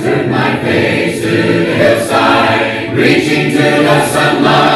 Turn my face to the hillside, reaching to the sunlight.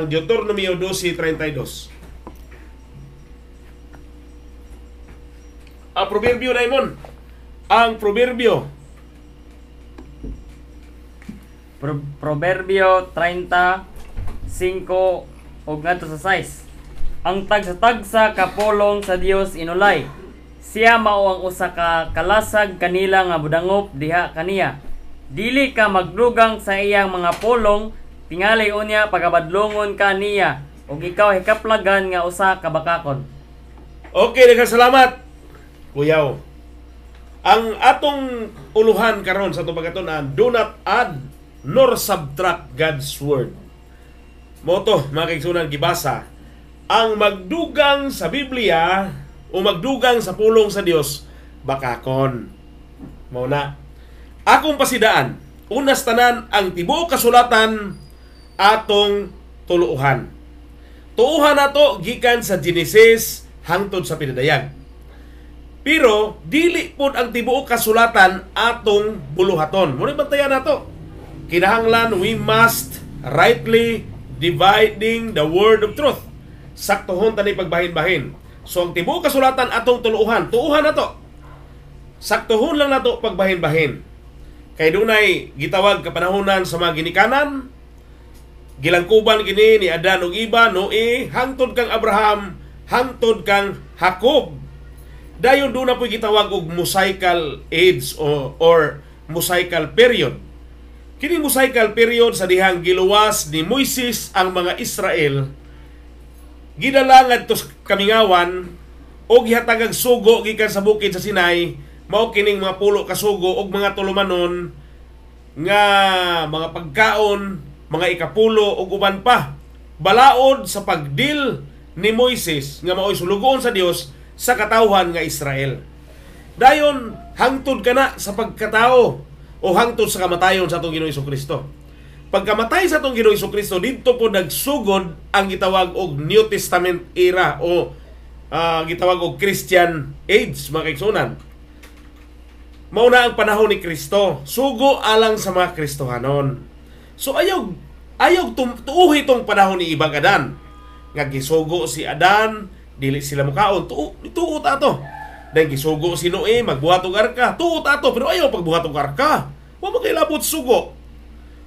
ang Deuteronomio 12.32. A proverbio na imon. Ang proverbio. Pro- proverbio 35 og ngadto sa 6. Ang tagsa-tagsa kapolong sa Dios inulay. Siya mao ang usa ka kalasag kanila nga budangop diha kaniya. Dili ka magdugang sa iyang mga polong Tingali unya pagabadlongon ka niya ug ikaw hikaplagan nga usa ka bakakon. Okay, daghang salamat. Kuyaw. Ang atong uluhan karon sa tubagaton ang do not add nor subtract God's word. Moto mga kaigsunan gibasa ang magdugang sa Biblia o magdugang sa pulong sa Dios bakakon. Mao na. Akong pasidaan, unas tanan ang tibuok kasulatan atong tuluuhan. Tuuhan nato gikan sa Genesis hangtod sa pinadayag. Pero dili pud ang tibuok kasulatan atong buluhaton. Muna bantayan nato. Kinahanglan we must rightly dividing the word of truth. Saktohon tani pagbahin-bahin. So ang tibuok kasulatan atong tuluuhan, tuuhan nato. Saktohon lang nato pagbahin-bahin. Kay dunay gitawag kapanahon sa mga ginikanan Gilangkuban kini ni Adan ug iba no eh, hangtod kang Abraham, hangtod kang Jacob. Dayon do na po gitawag og mosaical age o, or mosaical period. Kini mosaical period sa dihang giluwas ni Moises ang mga Israel gidala ngadto kamingawan og gihatagag sugo gikan sa bukid sa Sinai mao kining mga pulo ka sugo og mga tulumanon nga mga pagkaon mga ikapulo ug uban pa balaod sa pagdil ni Moises nga maoy sulugoon sa Dios sa katawhan nga Israel. Dayon hangtod kana sa pagkatao o hangtod sa kamatayon sa atong Ginoo Kristo. Pagkamatay sa atong Ginoo Kristo didto po nagsugod ang gitawag og New Testament era o uh, gitawag og Christian Age mga kaigsunan. Mao na ang panahon ni Kristo, sugo alang sa mga Kristohanon. So ayaw Ayaw tum- tuuhi tong panahon ni ibang Adan. Nga gisugo si Adan, dili sila mukaon. Tu tuot ato. Dahil gisugo si Noe, magbuhat og arka. Tuot ato, pero ayaw pagbuhat og arka. Wa mo kay labot sugo.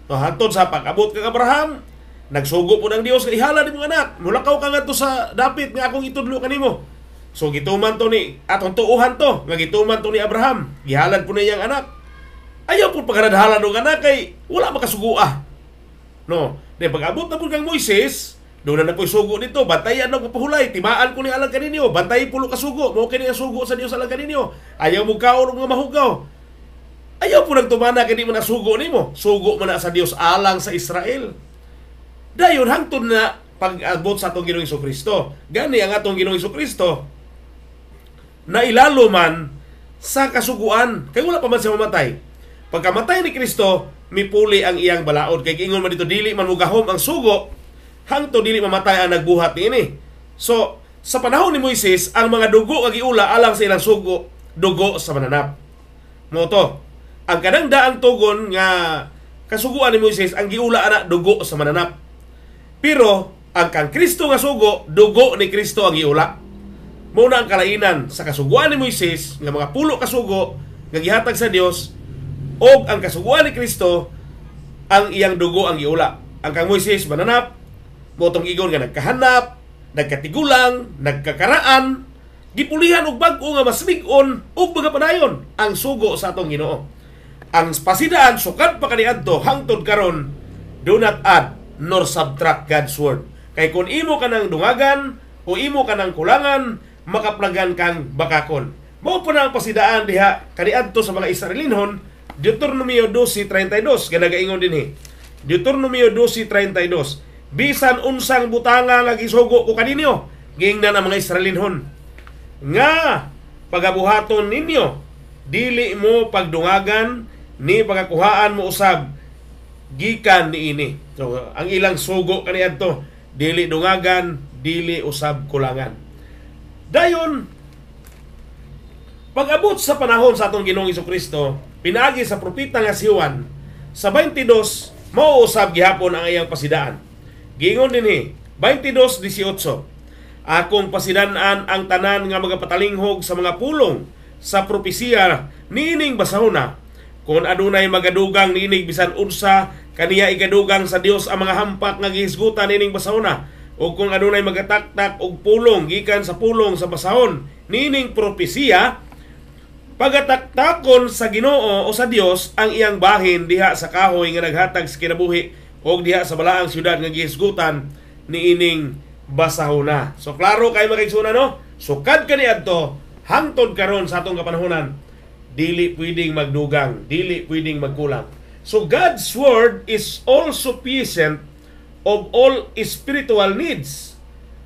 So, hantod sa pag-abot kang Abraham, nagsugo po ng Dios kay ihala ni mga anak. Mulakaw ka ngadto sa dapit nga akong itudlo kanimo. So gituman to ni atong tuuhan to nga gituman to ni Abraham. Gihalad po niyang anak. Ayaw po pagradhalan og anak kay wala ah. No, di pag-abot na po kang Moises, doon na na po sugo nito, bantayan na pahulay, timaan ko ni alang kaninyo, bantay pulo ka sugo, mo kini ang sugo sa Dios alang kaninyo. Ayaw mo kaon nga mahugaw. Ayaw po nagtumana kini man sugo nimo, sugo mo na sa Dios alang sa Israel. Dayon hangtod na pag-abot sa atong Ginoong Kristo. Gani ang atong Ginoong Kristo na ilalo man sa kasuguan kay wala pa man siya mamatay. Pagkamatay ni Kristo, mipuli ang iyang balaod kay ingon man dito dili man mugahom ang sugo hangto dili mamatay ang nagbuhat niini so sa panahon ni Moises ang mga dugo nga giula alang sa ilang sugo dugo sa mananap mo to ang kanang daang tugon nga kasuguan ni Moises ang giula ana dugo sa mananap pero ang kang Kristo nga sugo dugo ni Kristo ang giula mao na ang kalainan sa kasuguan ni Moises nga mga pulo kasugo nga gihatag sa Dios o ang kasuguan ni Kristo ang iyang dugo ang giula. Ang kang Moises mananap, motong igon nga nagkahanap, nagkatigulang, nagkakaraan, gipulihan og bag-o nga mas big-on og mga panayon ang sugo sa atong Ginoo. Ang pasidaan sukad pa kaniadto hangtod karon do not add nor subtract God's word. Kay kung imo ka ng dungagan o imo ka ng kulangan, makaplagan kang bakakon. Mao po na ang pasidaan diha kaniadto sa mga Israelinhon Deuteronomio 12:32 ganagaingon dinhi. Eh. Deuteronomio 12:32 bisan unsang butanga nga gisugo ko kaninyo giingnan ang mga Israelinhon nga pagabuhaton ninyo dili mo pagdungagan ni pagakuhaan mo usab gikan niini so ang ilang sugo kaniadto dili dungagan dili usab kulangan dayon pag-abot sa panahon sa atong Ginoong Kristo pinaagi sa propeta nga si Juan sa 22 mao usab gihapon ang iyang pasidaan. gingon dinhi 22:18 Akong pasidanan ang tanan nga magapatalinghog sa mga pulong sa propesiya niining basahona kung adunay magadugang niinig bisan unsa kaniya igadugang sa Dios ang mga hampak nga gihisgutan niining basahona o kung adunay magataktak og pulong gikan sa pulong sa basahon niining propesiya pagataktakon sa Ginoo o sa Dios ang iyang bahin diha sa kahoy nga naghatag sa kinabuhi o diha sa balaang syudad nga gihisgutan ni ining basahona. So klaro kay makigsunan no? Sukad kani adto hangtod karon sa atong kapanahonan dili pwedeng magdugang, dili pwedeng magkulang. So God's word is all sufficient of all spiritual needs.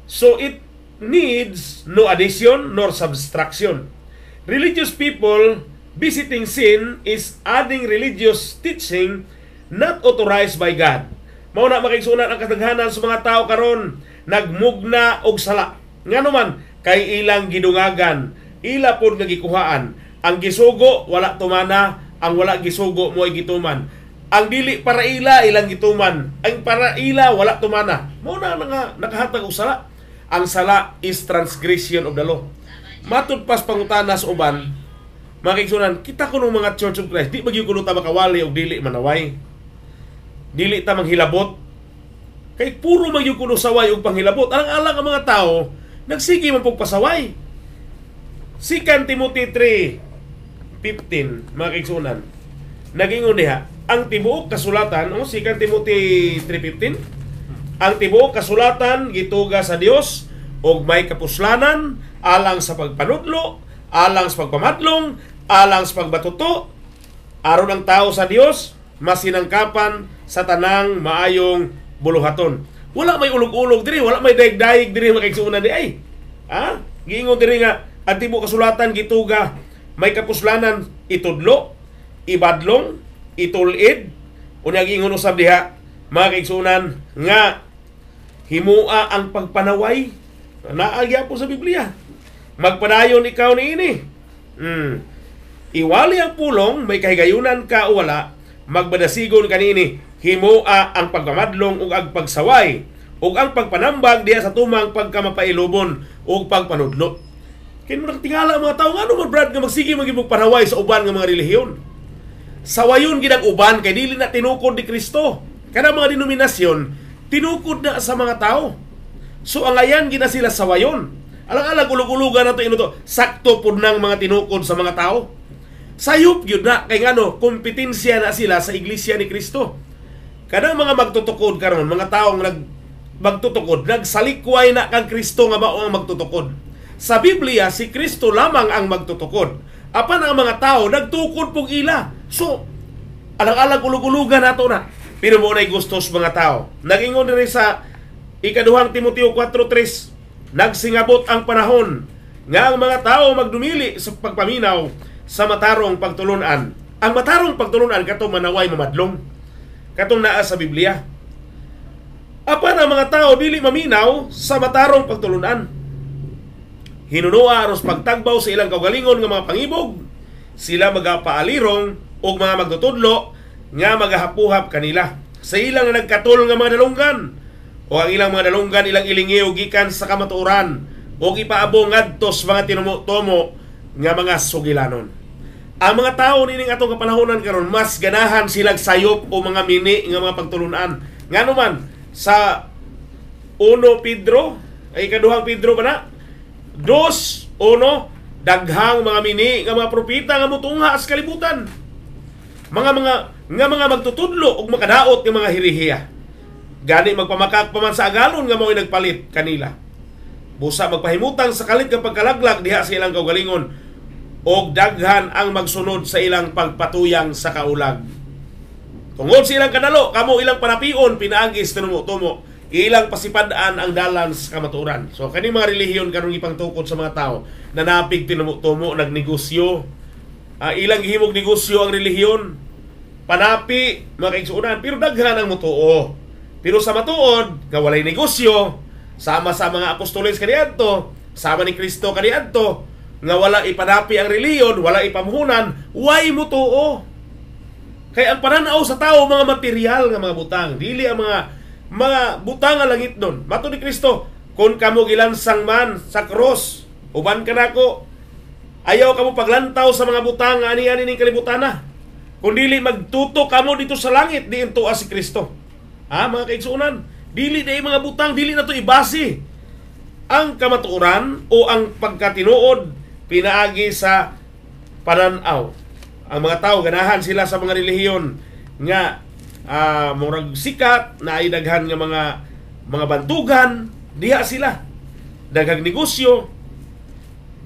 So it needs no addition nor subtraction religious people visiting sin is adding religious teaching not authorized by God. Mao na makigsunan ang kadaghanan sa mga tao karon nagmugna og sala. Nga man kay ilang gidungagan, ila pod nga gikuhaan. Ang gisugo wala tumana, ang wala gisugo mo gituman. Ang dili para ila ilang gituman, ang para ila wala tumana. Mao na nga nakahatag og sala. Ang sala is transgression of the law matud pangutanas uban, makiksunan, kita kuno ng mga Church of Christ, di bagyo ko ta makawali o dili manaway. Dili ta manghilabot. Kay puro magyo kuno saway og panghilabot. Alang-alang ang mga tao, nagsige man pog pasaway. Second Timothy 3, 15, mga kiksunan. Naging uniha, ang tibuok kasulatan, o oh, Second Timothy 3.15, ang tibuok kasulatan, gituga sa Dios, og may kapuslanan, alang sa pagpanudlo, alang sa pagpamadlong, alang sa pagbatuto, aron ang tao sa Dios masinangkapan sa tanang maayong buluhaton. Wala may ulog-ulog diri, wala may daig-daig diri makaigsuunan di ay. Ha? Giingon diri nga ang tibo kasulatan gituga may kapuslanan itudlo, ibadlong, itulid, unya giingon usab diha mga kaigsuunan nga himua ang pagpanaway. Naagya po sa Biblia. Magpadayon ikaw ni ini. Mm. Iwali ang pulong, may kahigayunan ka o wala, magbadasigon kanini, himoa ang pagpamadlong ug agpagsaway pagsaway ug ang pagpanambag diya sa tumang pagkamapailubon ug pagpanudlo. Kaya mo tingala mga tao, ano man Brad nga magsige magibug paraway sa uban nga mga relihiyon? Sawayon gid ang uban kay dili na tinukod ni Kristo. Kada mga denominasyon tinukod na sa mga tawo. So ang ayan gina sila sawayon. Alang-alang ulog-ulogan nato ino to. Sakto pud nang mga tinukod sa mga tao. Sayop yun na kay ngano kompetensya na sila sa iglesia ni Kristo. Kanang mga magtutukod karon, mga taong nag magtutukod, nagsalikway na kang Kristo nga mao ang magtutukod. Sa Biblia si Kristo lamang ang magtutukod. Apan ang mga tao nagtukod pug ila. So alang-alang ulog-ulogan na. Pero mo na gustos mga tao. Nagingon rin sa ikaduhang Timoteo 4:3 Nagsingabot ang panahon nga ang mga tao magdumili sa pagpaminaw sa matarong pagtulunan. Ang matarong pagtulunan katong manaway mamadlong. Katong naa sa Biblia. Apan ang mga tao dili maminaw sa matarong pagtulunan. Hinunoa aros pagtagbaw sa ilang kaugalingon nga mga pangibog, sila magapaalirong og mga magtutudlo nga magahapuhap kanila sa ilang nagkatul nga mga dalunggan o ang ilang mga nalunggan ilang ilingiw gikan sa kamatuoran o ipaabong ngadto sa mga tinumotomo nga mga sugilanon. Ang mga tao nining atong kapanahonan karon mas ganahan silag sayop o mga mini nga mga pagtulunan. Ngano man sa uno Pedro ay ikaduhang Pedro ba na? Dos, uno, daghang mga mini nga mga propita nga mutungha sa kalibutan. Mga mga nga mga magtutudlo og makadaot ng mga hirihiya. Gani magpamakak paman sa agalon nga mao'y nagpalit kanila. Busa magpahimutang sa kalit ng pagkalaglag diha sa ilang kaugalingon o daghan ang magsunod sa ilang pagpatuyang sa kaulag. Tungod sa ilang kanalo, kamo ilang panapion, pinaagis, tumo-tumo, ilang pasipadaan ang dalan sa kamaturan. So, kani mga relihiyon karong ipangtukod sa mga tao, nanapig, tinumo-tumo, nagnegosyo, uh, ilang himog negosyo ang relihiyon, panapi, mga kaigsuunan, pero daghan ang mutuo. Pero sa matuod, nga walay negosyo, sama sa mga apostoles kaniadto, sama ni Kristo kaniadto, nga wala ipadapi ang reliyon, wala ipamuhunan, why mo tuo. Kaya ang pananaw sa tao, mga material nga mga butang, dili ang mga mga butang ang langit nun. Mato ni Kristo, kung kamo gilansang man sa cross, uban ka nako, ayaw kamo paglantaw sa mga butang ani ani ning kalibutan na. Kung dili magtuto kamo dito sa langit, diin tuwa si Kristo. Ha, mga kaigsuunan, dili na mga butang, dili na to ibase ang kamatuoran o ang pagkatinuod pinaagi sa pananaw. Ang mga tao ganahan sila sa mga relihiyon nga uh, murag sikat na idaghan nga mga mga bantugan diha sila daghang negosyo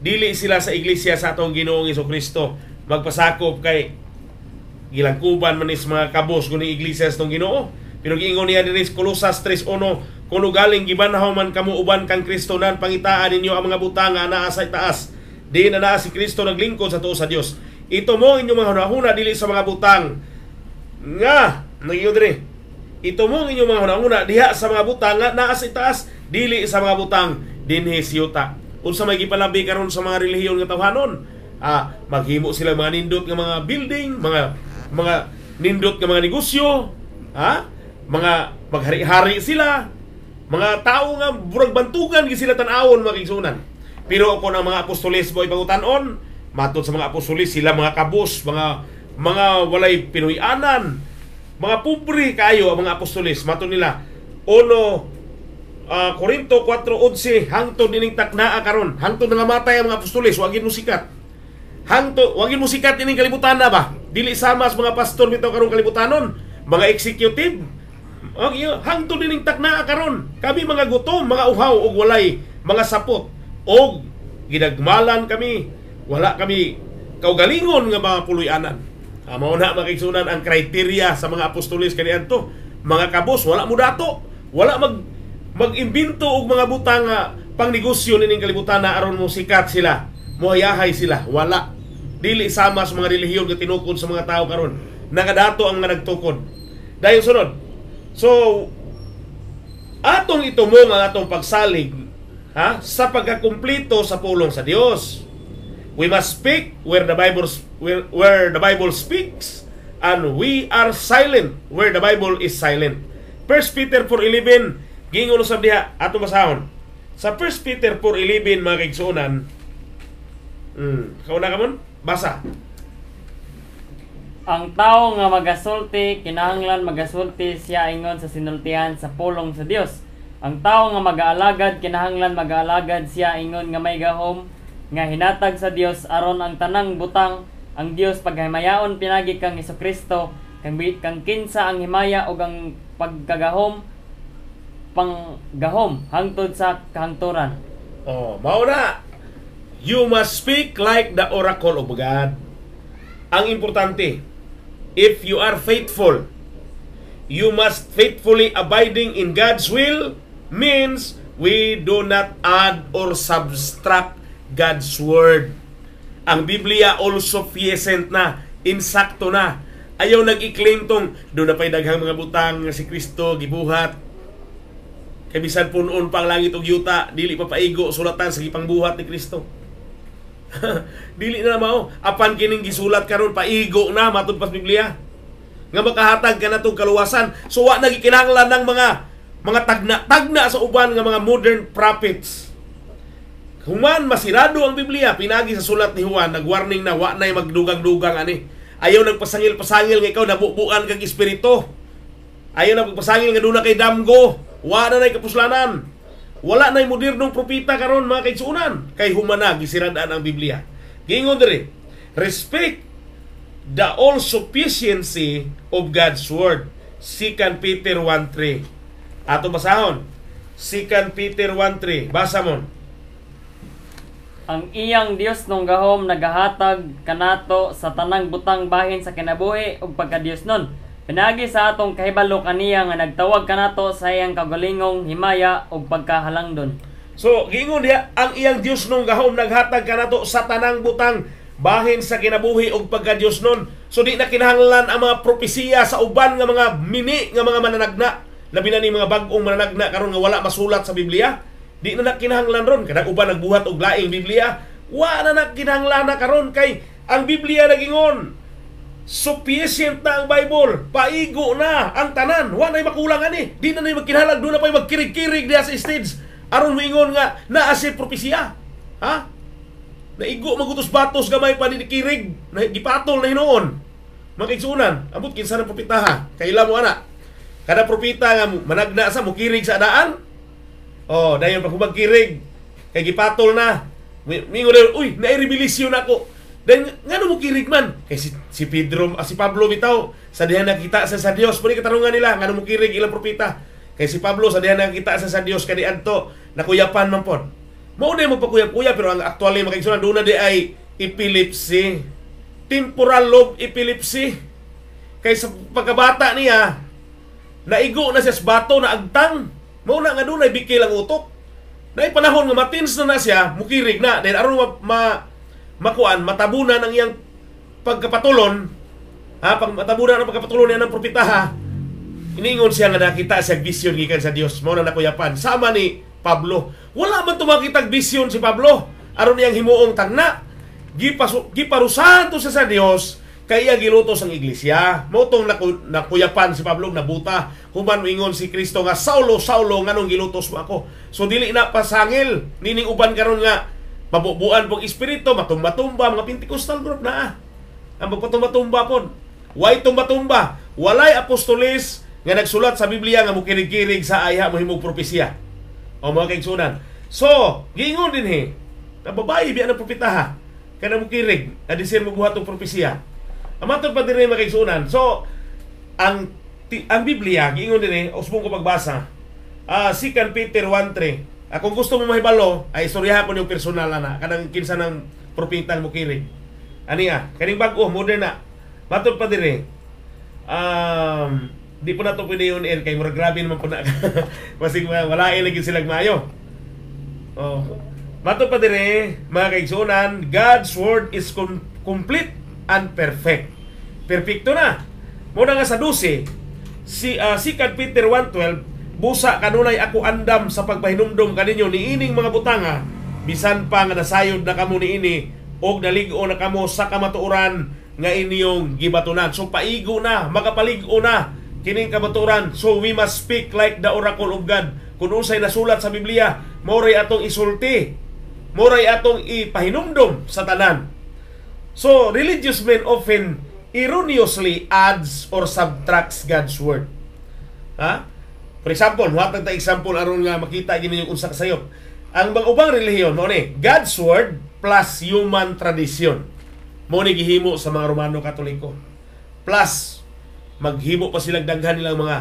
dili sila sa iglesia sa atong Ginoong Kristo magpasakop kay gilangkuban man is mga kabos kuning iglesia sa atong Ginoo pero giingon niya dinhi Kolosas 3:1, kung galing gibanahaw man kamo uban kang Kristo nan pangitaan ninyo ang mga butang na naa sa taas. Di na naa si Kristo naglingkod sa tuo sa Diyos Ito mo inyong mga hunahuna dili sa mga butang nga nagyod diri. Ito mo inyong mga hunahuna diha sa mga butang na naa sa taas dili sa mga butang dinhi siyuta. Unsa may gipalabi karon sa mga relihiyon nga tawhanon? Ah, maghimo sila mga nindot nga mga building, mga mga nindot nga mga negosyo, ha? Ah? mga maghari-hari sila, mga tao nga burag bantugan gid sila tan-awon mga Pero ako ng mga apostolis mo ipangutanon, matod sa mga apostolis sila mga kabus, mga mga walay pinuy-anan, mga pubri kayo ang mga apostolis. Matod nila uno uh, Korinto 4:11 hangtod ining taknaa karon, hangtod nga matay ang mga apostolis, wa gid mo sikat. Hangtod wa gid mo sikat ining kalibutan na ba? Dili sama sa mga pastor bitaw karong kalibutanon, mga executive, okay, hangtod dining takna karon, kami mga gutom, mga uhaw og walay mga sapot og gidagmalan kami, wala kami kaugalingon nga mga puluy-anan. Amo ah, na makigsunan ang kriteriya sa mga apostolis kaniadto. Mga kabos wala mo dato, wala mag mag og mga butang pangnegosyo ning kalibutan na aron mo sikat sila, mohayahay sila, wala. Dili sama sa mga relihiyon nga tinukod sa mga tao karon. Nakadato ang mga nagtukod. Dayon sunod, So, atong itumong nga atong pagsalig ha, sa pagkakumplito sa pulong sa Dios. We must speak where the Bible where, where the Bible speaks and we are silent where the Bible is silent. 1 Peter 4:11 gingon usab diha atong basahon. Sa 1 Peter 4:11 mga kaigsuonan, mm, kauna ka mon? Basa ang tao nga magasulti kinahanglan magasulti siya ingon sa sinultihan sa pulong sa Dios. Ang tao nga magaalagad kinahanglan magaalagad siya ingon nga may gahom nga hinatag sa Dios aron ang tanang butang ang Dios paghimayaon pinagi kang Hesukristo kang kang kinsa ang himaya ug ang pagkagahom panggahom hangtod sa kahangturan. Oh, mao na. You must speak like the oracle of God. Ang importante, If you are faithful, you must faithfully abiding in God's will means we do not add or subtract God's word. Ang Biblia also fiescent na, insakto na. Ayaw nag i tong do na pay daghang mga butang si Kristo gibuhat. Kabisan punon pang langit og yuta, dili pa paigo sulatan sa gipangbuhat ni Kristo Dili na mao. Apan kining gisulat karon paigo na matud pas Biblia. Nga makahatag ka natong kaluwasan. So wa nagikinahanglan ng mga mga tagna-tagna sa uban nga mga modern prophets. Human masirado ang Biblia pinagi sa sulat ni Juan nagwarning na wa nay magdugang-dugang ani. Ayaw nagpasangil-pasangil nga ikaw nabubuan kag espiritu. Ayaw nagpasangil pagpasangil nga duna kay damgo. Wa na nay kapuslanan. Wala na'y modernong propita karon mga kaitsunan. Kay humana, gisiradaan ang Biblia. Gingon diri, respect the all sufficiency of God's word. 2 Peter 1:3. Ato basahon. 2 Peter 1:3. Basa mo. Ang iyang Dios nung gahom nagahatag kanato sa tanang butang bahin sa kinabuhi ug pagka Dios nun Pinagi sa atong kahibalo kaniya nga nagtawag kanato sa iyang kagalingong himaya ug pagkahalangdon. So, gingon niya, ang iyang Dios nung gahom naghatag kanato sa tanang butang bahin sa kinabuhi ug pagka Dios nun. So di na kinahanglan ang mga propesiya sa uban nga mga mini nga mga mananagna, labi na ni mga bag-ong mananagna karon nga wala masulat sa Biblia. Di na na kinahanglan ron kada uban nagbuhat og laing Biblia, wa na na kinahanglan na karon kay ang Biblia nagingon Sufficient na ang Bible. Paigo na ang tanan. Wa na'y makulang ani. Di na na'y magkinahalag. Doon na pa'y magkirig-kirig diya sa stage. Aron moingon nga, naa si propesya. Ha? Naigo magutos batos gamay na Gipatol na hinoon. Makigsunan. Abot kinsa ng propita ha. Kaila mo ana. Kada propita nga managna sa mo kirig sa adaan. Oh, dayon pa kumagkirig. Kay gipatol na. Mingon uy, nairebilisyon ako Then ngano mo kirig kay si, si Pedro ah, si Pablo bitaw sa diha nakita sa sa Dios pwede katanungan nila ngano mo kirig ilang propita kay si Pablo sa diha nakita sa sa Dios kani adto nakuyapan man pod. mo na mo pakuyap-kuyap pero ang aktual ni makaigsunan doon na di ay epilepsy. Temporal lobe epilepsy. Kay sa pagkabata niya, naigo na siya sa bato na agtang. Mao na nga doon ay bikil ang utok. Na ipanahon nga matins na na siya, mukirig na. Dahil aron ma, ma makuan matabunan ang iyang pagkapatulon ha pag matabunan ang pagkapatulon niya ng propitaha iningon siya nga nakita sa vision gikan sa Dios mo na nakuyapan sama ni Pablo wala man tumakitag vision si Pablo aron niyang himuong tagna gipaso giparusahan to siya sa Dios kay iya gilutos ang iglesia mao tong naku, nakuyapan si Pablo nabuta human ingon si Kristo nga Saulo Saulo nganong gilutos mo ako so dili na pasangil nining uban karon nga mabubuan pong espiritu, matumba-tumba, mga Pentecostal group na ah. Ang magpatumba-tumba po. Why tumba-tumba? Walay apostolis nga nagsulat sa Biblia nga mukirig-kirig sa ayha mahimog propesya. O mga kaigsunan. So, gingon din he, na babae biya ng propetaha kana mukirig na disir mo buhat og propesya. Amatod pa din mga kaigsunan. So, ang ang Biblia gingon din he, usbong ko pagbasa. Uh, ah, 2 Peter 1:3 Uh, kung gusto mo mahibalo, ay istoryahan ko yung personal na kanang kinsa ng propitan mo kiri. Ani nga, ah, kaning bago, modern na. Matod pa dire. Um, di po na to pwede yun air kay mura grabe naman po na. Kasi wala ilagin eh, silag mayo. Oh. Matod pa dire, mga kaigsunan, God's word is com- complete and perfect. Perfecto na. Muna nga sa 12, si uh, si Peter 1:12 busa kanunay ako andam sa pagpahinumdom kaninyo ni ining mga butanga bisan pa nga nasayod na kamo ni niini og naligo na kamo sa kamatuoran nga inyong gibatunan so paigo na makapaligo na kining kamatuoran so we must speak like the oracle of God kun unsay nasulat sa Biblia moray atong isulti moray atong ipahinumdom sa tanan so religious men often erroneously adds or subtracts God's word ha For example, muhatag ta example aron nga makita gini yung unsa ka Ang mga ubang relihiyon mao ni God's word plus human tradition. Mo ni gihimo sa mga Romano Katoliko. Plus maghimo pa silang daghan nilang mga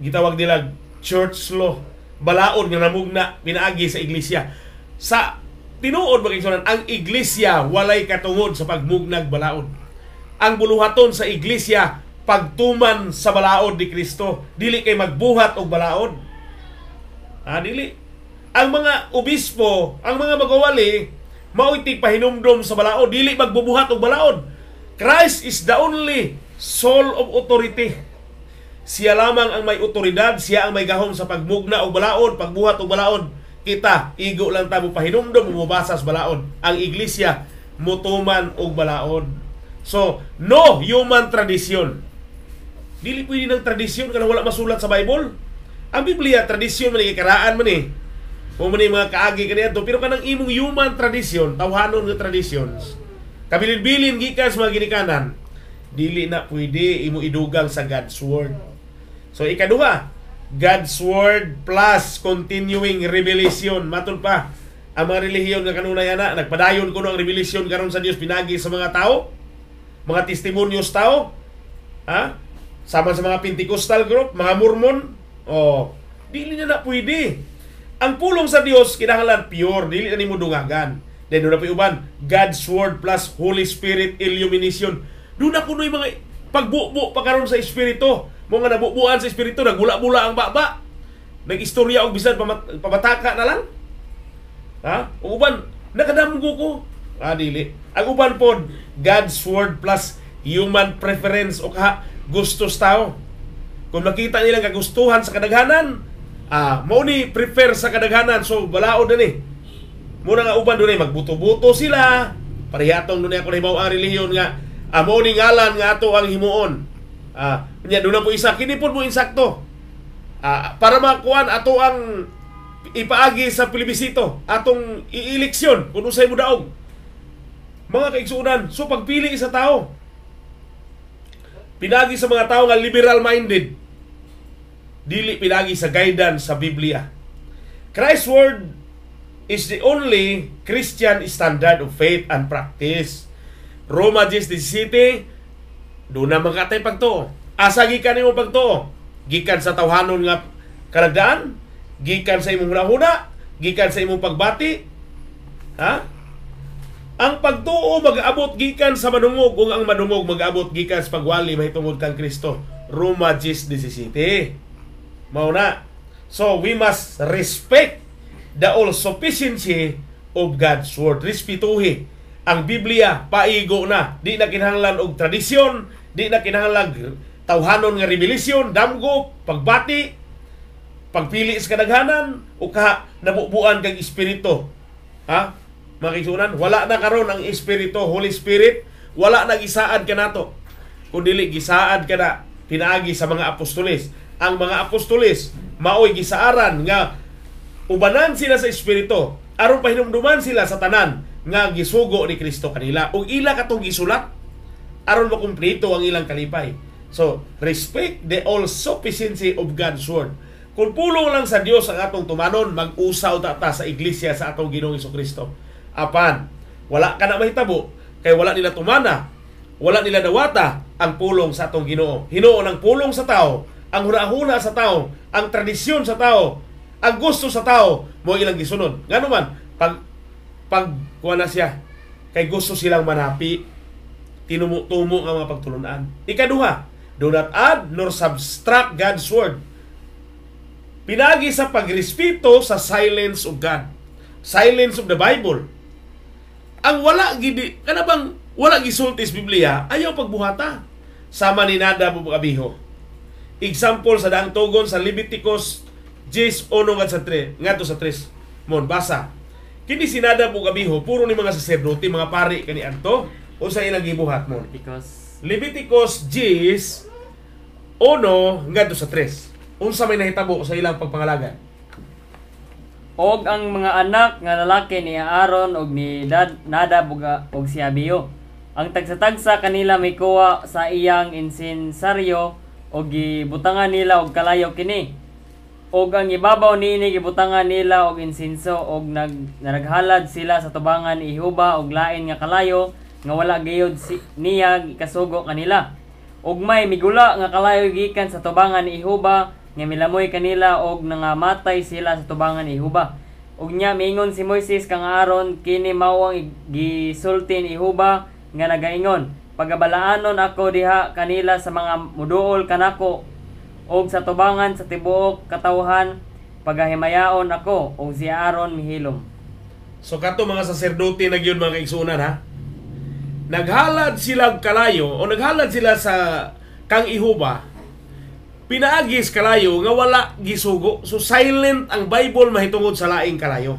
gitawag nila church law balaod nga namugna pinaagi sa iglesia sa tinuod magingsunan ang iglesia walay katungod sa pagmugnag balaod ang buluhaton sa iglesia pagtuman sa balaod ni Kristo. Dili kay magbuhat og balaod. Ha, dili. Ang mga obispo, ang mga magawali, mauitig pahinumdom sa balaod. Dili magbubuhat og balaod. Christ is the only soul of authority. Siya lamang ang may otoridad, siya ang may gahom sa pagmugna og balaod, pagbuhat og balaod. Kita, igo lang ta tamo pahinumdom, bumabasa sa balaod. Ang iglesia, mutuman og balaod. So, no human tradition Dili pwede ng tradisyon kanang wala masulat sa Bible. Ang Biblia, tradisyon man ikaraan man eh. Kung man eh, mga kaagi kaniya to, pero kanang imong human tradisyon, tawhanon nga traditions. kabilin-bilin gikan sa mga ginikanan, dili na pwede imo idugang sa God's Word. So ikaduha, God's Word plus continuing revelation. Matun pa, ang mga relihiyon nga kanunay ana nagpadayon kuno ang revelation karon sa Dios pinagi sa mga tao mga testimonyos tao ha Sama sa mga Pentecostal group, mga Mormon, oh, dili na na pwede. Ang pulong sa Dios kinahanglan pure, dili na nimo dungagan. Then doon na uban, God's Word plus Holy Spirit illumination. Doon na kunoy mga pagbubo pa karon sa espiritu. Mo nga nabubuan sa espiritu, nagula-bula ang baba. Nagistorya og bisan pamat- pamataka na lang. Ha? Uban, nakadamgo ko. Ah, dili. Ang uban pod, God's Word plus human preference o kaha, gustos tao. Kung nakita nilang kagustuhan sa kadaghanan, ah, mao ni prefer sa kadaghanan so balaod na ni. Muna nga uban doon magbuto-buto sila. Pariyatong doon ako na ibaw ang relihiyon nga ah, mao ni ngalan nga ato ang himuon. Ah, nya doon na po isa kini pud mo insakto. Ah, para makuan ato ang ipaagi sa plebisito atong ieleksyon kung usay mo daog mga kaigsuunan. So pagpili isa tao, Pinagi sa mga tao nga liberal-minded. Dili pinagi sa guidance sa Biblia. Christ's word is the only Christian standard of faith and practice. Roma City, do na magkatay pagtuo. Asa gikan nimo pagtuo? Gikan sa tawhanon nga karagdaan, gikan sa imong rahuna, gikan sa imong pagbati, ha? Ang pagtuo mag-abot gikan sa manungog ug ang manungog mag-abot gikan sa pagwali mahitungod kang Kristo. Roma 10:17. Mao na. So we must respect the all sufficiency of God's word. Respetuhi ang Biblia paigo na di na kinahanglan og tradisyon, di na kinahanglan tawhanon nga revelasyon, damgo, pagbati, pagpili sa kadaghanan o ka nabubuan kang espiritu. Ha? makisunan wala na karon ang espiritu Holy Spirit wala na gisaad nato kun dili gisaad kana pinaagi sa mga apostolis ang mga apostolis maoy gisaaran nga ubanan sila sa espiritu aron pahinumduman sila sa tanan nga gisugo ni Kristo kanila ug ila katong gisulat aron makumpleto ang ilang kalipay so respect the all sufficiency of God's word kung pulong lang sa Dios ang atong tumanon mag-usaw ta, sa iglesia sa atong Ginoong Kristo Apan, wala ka na mahitabo kay wala nila tumana, wala nila dawata ang pulong sa atong Ginoo. Hinuon ang pulong sa tao, ang hunahuna sa tao, ang tradisyon sa tao, ang gusto sa tao mo ilang gisunod. Ngano man pag pag na siya kay gusto silang manapi tinumo-tumo nga mga pagtulunan. Ikaduha, do not add nor subtract God's word. Pinagi sa pagrespeto sa silence of God. Silence of the Bible ang wala gidi kana bang wala gisultis Biblia ayaw pagbuhata sama ni nada po kabiho example sa daang tugon sa Leviticus 10:1 ngadto sa 3 ngadto sa 3 mon basa kini sinada po kabiho puro ni mga saserdote mga pari kani anto o sa ilang gibuhat mo because Leviticus 10 1 ngadto sa 3 unsa may nahitabo sa ilang pagpangalagan og ang mga anak nga lalaki ni Aaron og ni Dad, Nadab og si Abiyo. Ang tagsatagsa kanila may kuha sa iyang insensaryo og gibutangan nila og kalayo kini. Og ang ibabaw niini gibutangan nila og insinso og nag naghalad sila sa tubangan ihuba og lain nga kalayo nga wala gayod si, niya gikasugo kanila. Og may migula nga kalayo gikan sa tubangan ihuba nga milamoy kanila og nangamatay sila sa tubangan ni Huba. Ug niya miingon si Moises kang Aaron kini mao ang gisulti ni Huba nga nagaingon, pagabalaanon ako diha kanila sa mga muduol kanako og sa tubangan sa tibuok katawhan pagahimayaon ako og si Aaron mihilom. So kato mga saserdote na gyud mga kaigsunan ha. Naghalad sila kalayo o naghalad sila sa kang ihuba pinaagis kalayo nga wala gisugo. So silent ang Bible mahitungod sa laing kalayo.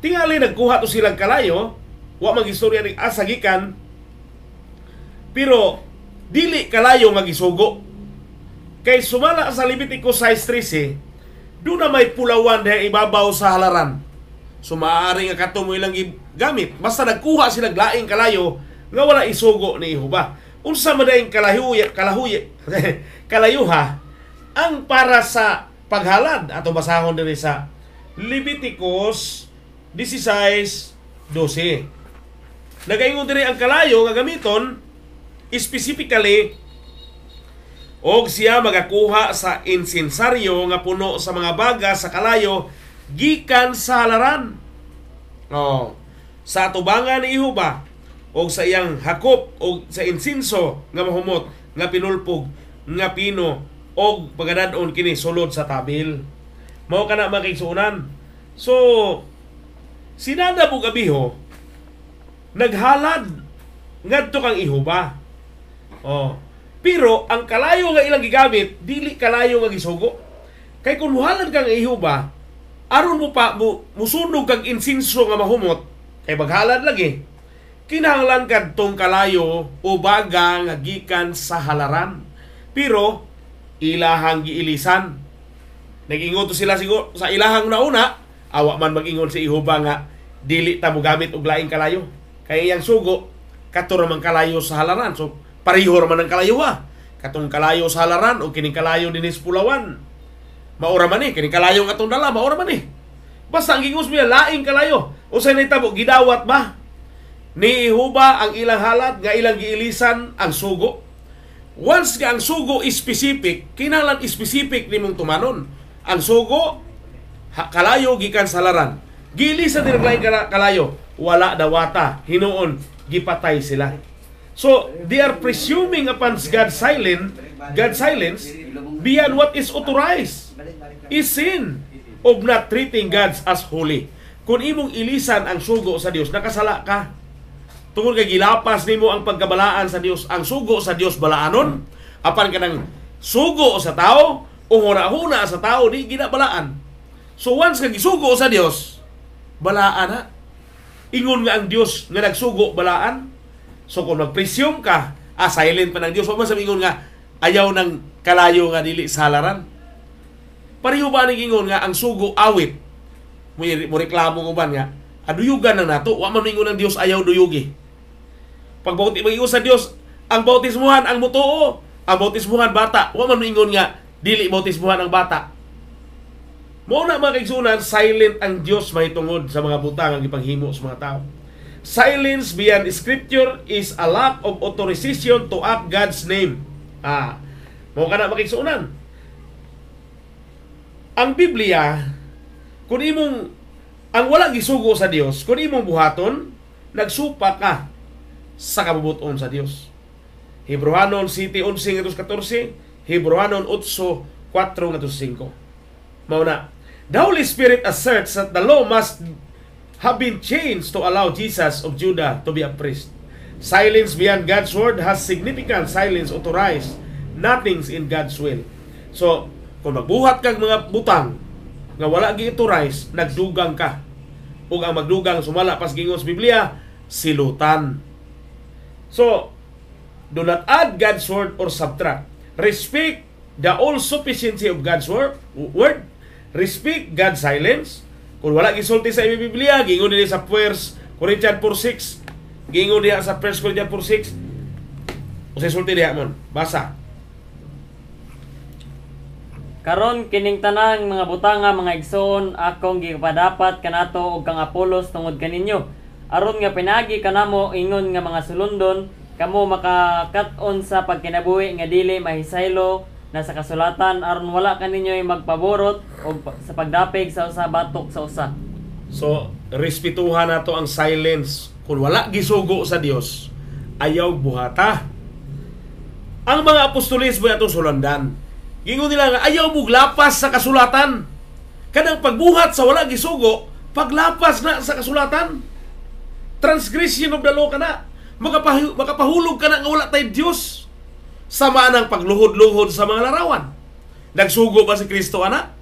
Tingali nagkuha to silang kalayo, wa man gistorya ni asagikan. Pero dili kalayo nga gisugo. Kay sumala sa Levitico 6:13, eh, do na may pulawan na ibabaw sa halaran. So maaari nga kato mo ilang gamit. Basta nagkuha sila ng laing kalayo nga wala isugo ni Jehovah. Unsa man daing kalahuya kalahuya kalayuha ang para sa paghalad at basahon diri sa Leviticus 16:12. Nagaingon diri ang kalayo nga gamiton specifically og siya magakuha sa insensaryo nga puno sa mga baga sa kalayo gikan sa halaran. Oh, sa tubangan ni Ihuba o sa iyang hakop og sa insinso nga mahumot nga pinulpog nga pino o pagadanon kini sulod sa tabil. Mao kana makigsuunan. So sinada mo gabiho naghalad ngadto kang ihuba. Oh. Pero ang kalayo nga ilang gigamit dili kalayo nga gisugo. Kay kung halad kang ihuba, aron mo pa mo, musunog kag insinso nga mahumot kay maghalad lagi. Kinahanglan kadtong kalayo o baga nga gikan sa halaran. Pero ilahang giilisan. Nagingon to sila siguro sa ilahang nauna, awa man magingon si Ihoba nga dili ta mo gamit og laing kalayo. Kay iyang sugo katur man kalayo sa halaran. So pareho man ang kalayo ah. Katong kalayo sa halaran o kining kalayo dinis pulawan. Maura man ni eh. kining kalayo nga atong dala, maura man ni. Eh. Basta ang gingos mo laing kalayo. Usay na tabo gidawat ba? Ni Ihuba ang ilang halat nga ilang giilisan ang sugo Once nga ang sugo specific, kinalan specific ni mong tumanon. Ang sugo, kalayo gikan sa laran. Gili sa dinaglaing kalayo, wala dawata, hinuon, gipatay sila. So, they are presuming upon God's silence, God's silence beyond what is authorized is sin of not treating God as holy. Kung imong ilisan ang sugo sa Dios, nakasala ka tungod kay gilapas nimo ang pagkabalaan sa Dios, ang sugo sa Dios balaanon, apan kanang sugo sa tao o huna sa tao di ginabalaan. So once ka gisugo sa Dios, balaan ha. Ingon nga ang Dios nga nagsugo balaan. So kung nagpresyum ka, ah silent pa ng Dios, wa man sa ingon nga ayaw nang kalayo nga dili sa halaran. Pareho ba ning ingon nga ang sugo awit? Mo reklamo uban nga aduyugan ah, na nato, wa man ingon ang Dios ayaw duyugi. Pagbauti mo sa Dios, ang bautismuhan ang mutuo. Ang bautismuhan bata. Wa man ingon nga dili bautismuhan ang bata. Mao na mga silent ang Dios mahitungod sa mga butang ang ipanghimo sa mga tao. Silence beyond scripture is a lack of authorization to act God's name. Ah, mao kana makigsunan. Ang Biblia kun imong ang wala gisugo sa Dios, kun imong buhaton, nagsupa ka sa kabubuton sa Dios. Hebrewanon 7:11 ngadto 14, Hebrewanon 8:4 5. Mao na, the Holy Spirit asserts that the law must have been changed to allow Jesus of Judah to be a priest. Silence beyond God's word has significant silence authorized. Nothing's in God's will. So, kung magbuhat kag mga butang nga wala gi authorize, nagdugang ka. Ug ang magdugang sumala pas gingon sa Biblia, silutan. So, do not add God's word or subtract. Respect the all-sufficiency of God's word. word. Respect God's silence. Kung wala gisulti sa imong Biblia, gingon nila sa 1 Corinthians 4.6. Gingon niya sa 1 Corinthians 4.6. Usay sulti diha man. Basa. Karon kining tanang mga butanga mga igsoon akong gipadapat kanato og kang Apolos tungod kaninyo aron nga pinagi kanamo ingon nga mga sulundon kamo makakaton sa pagkinabuhi nga dili mahisaylo na sa kasulatan aron wala kaninyo'y magpaborot o sa pagdapig sa usa batok sa usa. So, respetuhan nato ang silence. Kung wala gisugo sa Dios, ayaw buhata. Ang mga apostolis ba atong sulandan? Gingon nila nga ayaw buglapas sa kasulatan. Kanang pagbuhat sa wala gisugo, paglapas na sa kasulatan transgression of the law ka na. Makapahu- makapahulog ka na nga wala tayo Diyos. Sama ng pagluhod-luhod sa mga larawan. Nagsugo ba si Kristo, anak?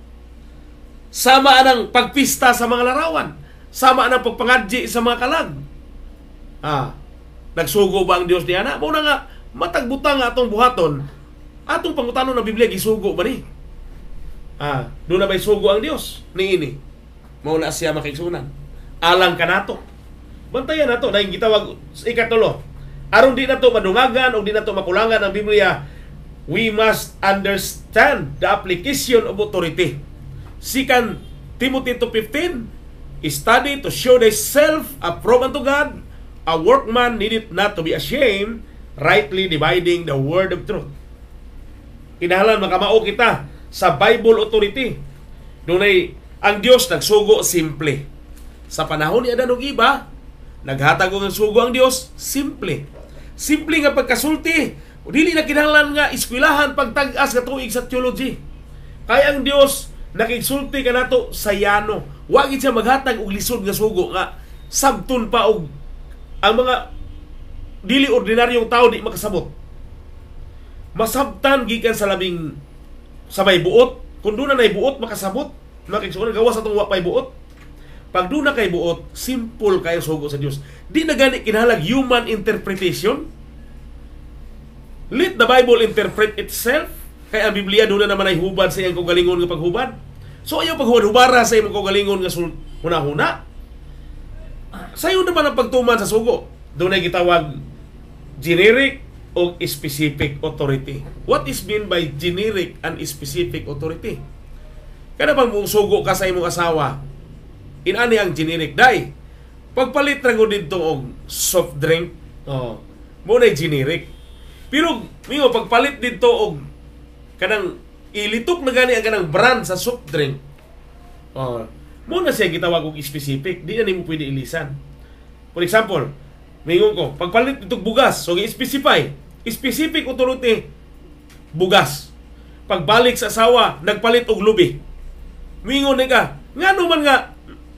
Sama ng pagpista sa mga larawan. Sama ng pagpangadji sa mga kalag. Ah, nagsugo ba ang Diyos niya na? Muna nga, matagbuta nga atong buhaton. Atong pangutano ng Biblia, gisugo ba ni? Ah, doon na ba'y sugo ang Diyos? Ni ini. Mauna siya makiksunan. Alang to. Bantayan nato na yung gitawag ikatulo. Aron di nato madungagan o di nato makulangan ang Biblia, we must understand the application of authority. Sikan Timothy 2.15, study to show thyself approved unto God, a workman needeth not to be ashamed, rightly dividing the word of truth. Inahalan makamao kita sa Bible authority. Dunay ang Dios nagsugo simple. Sa panahon ni Adan og iba, Naghatag og sugo ang Dios, simple. Simple nga pagkasulti. Dili na kinahanglan nga eskwelahan pagtag-as nga tuig sa theology. Kay ang Dios nakigsulti kanato sa yano. Wa gid siya maghatag og lisod nga sugo nga sabton pa og ang mga dili ordinaryong tao di makasabot. Masabtan gikan sa labing sabay buot, kun doon na buot makasabot, makigsuon gawas atong wa pay buot. Pag doon na kay buot, simple kayo sugo sa Dios. Di na gani kinahanglan human interpretation. Let the Bible interpret itself. Kaya ang Biblia doon na naman ay hubad sa iyang kagalingon nga paghubad. So ayaw paghubad, hubara sa iyang kogalingon nga hunahuna. Sayo naman ang pagtuman sa sugo. Doon ay gitawag generic o specific authority. What is mean by generic and specific authority? Kada pag sugo ka sa imong asawa, inani ang generic dai pagpalit ra gud didto og soft drink oh mo na generic pero mingo pagpalit didto og kanang ilitok na gani ang kanang brand sa soft drink oh mo na siya gitawag og specific di na nimo pwede ilisan for example mingo ko pagpalit didto bugas so gi-specify specific utulot ni bugas pagbalik sa sawa nagpalit og lubi mingo ni ka ngano man nga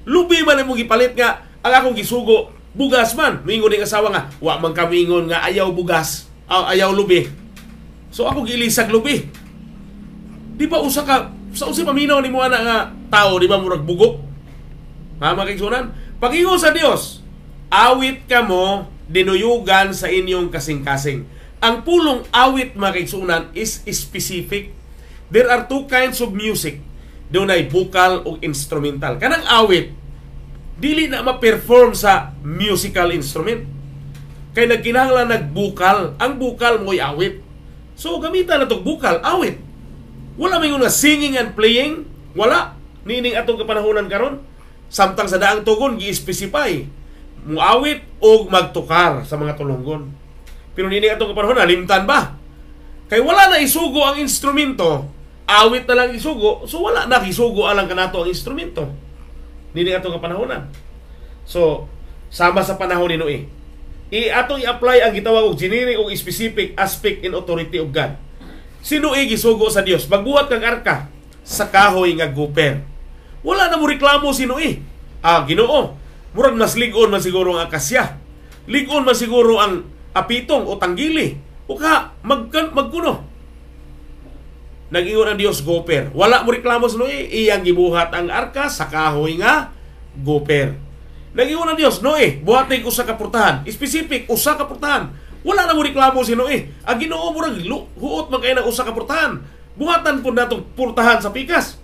Lubi man mo gipalit nga ang akong gisugo bugas man. Mingon ni asawa nga, wa man kamingon nga ayaw bugas, ah, ayaw lubi. So ako gilisag lubi. Di ba usa ka sa usi paminaw ni ana nga tao di ba murag bugok? Ha makigsunan? Pag-ingon sa Dios, awit ka mo dinuyugan sa inyong kasing-kasing. Ang pulong awit makigsunan is specific. There are two kinds of music dunay vocal o instrumental. Kanang awit, dili na ma-perform sa musical instrument. Kay nagkinahanglan nagbukal. Ang bukal mo'y awit. So, gamitan na itong bukal, awit. Wala may nga singing and playing. Wala. Nining atong kapanahonan karon Samtang sa daang tugon, gi-specify. Muawit o magtukar sa mga tulonggon. Pero nining atong kapanahon, limtan ba? Kay wala na isugo ang instrumento awit na lang isugo, so wala na kisugo alang kanato ang instrumento. Dili ato nga panahonan. So, sama sa panahon ni Noe. I ato i-apply ang gitawag og generic og specific aspect in authority of God. Si Noe gisugo sa Dios, magbuhat kang arka sa kahoy nga guper. Wala na mo reklamo si Noe. Ah, Ginoo, murag mas ligon man siguro ang akasya. Ligon man siguro ang apitong o tanggili. O ka, magkuno. Nag-ingon ang Dios goper. Wala mo reklamo sa Noe, iyang gibuhat ang arka sa kahoy nga goper. Nag-ingon ang Dios, Noe, buhat buhatin ko sa kaportahan. Specific, usa ka portahan. Wala na mo reklamo si Noe. Ang Ginoo mo nag huot man usa ka portahan. Buhatan pud natong portahan sa pikas.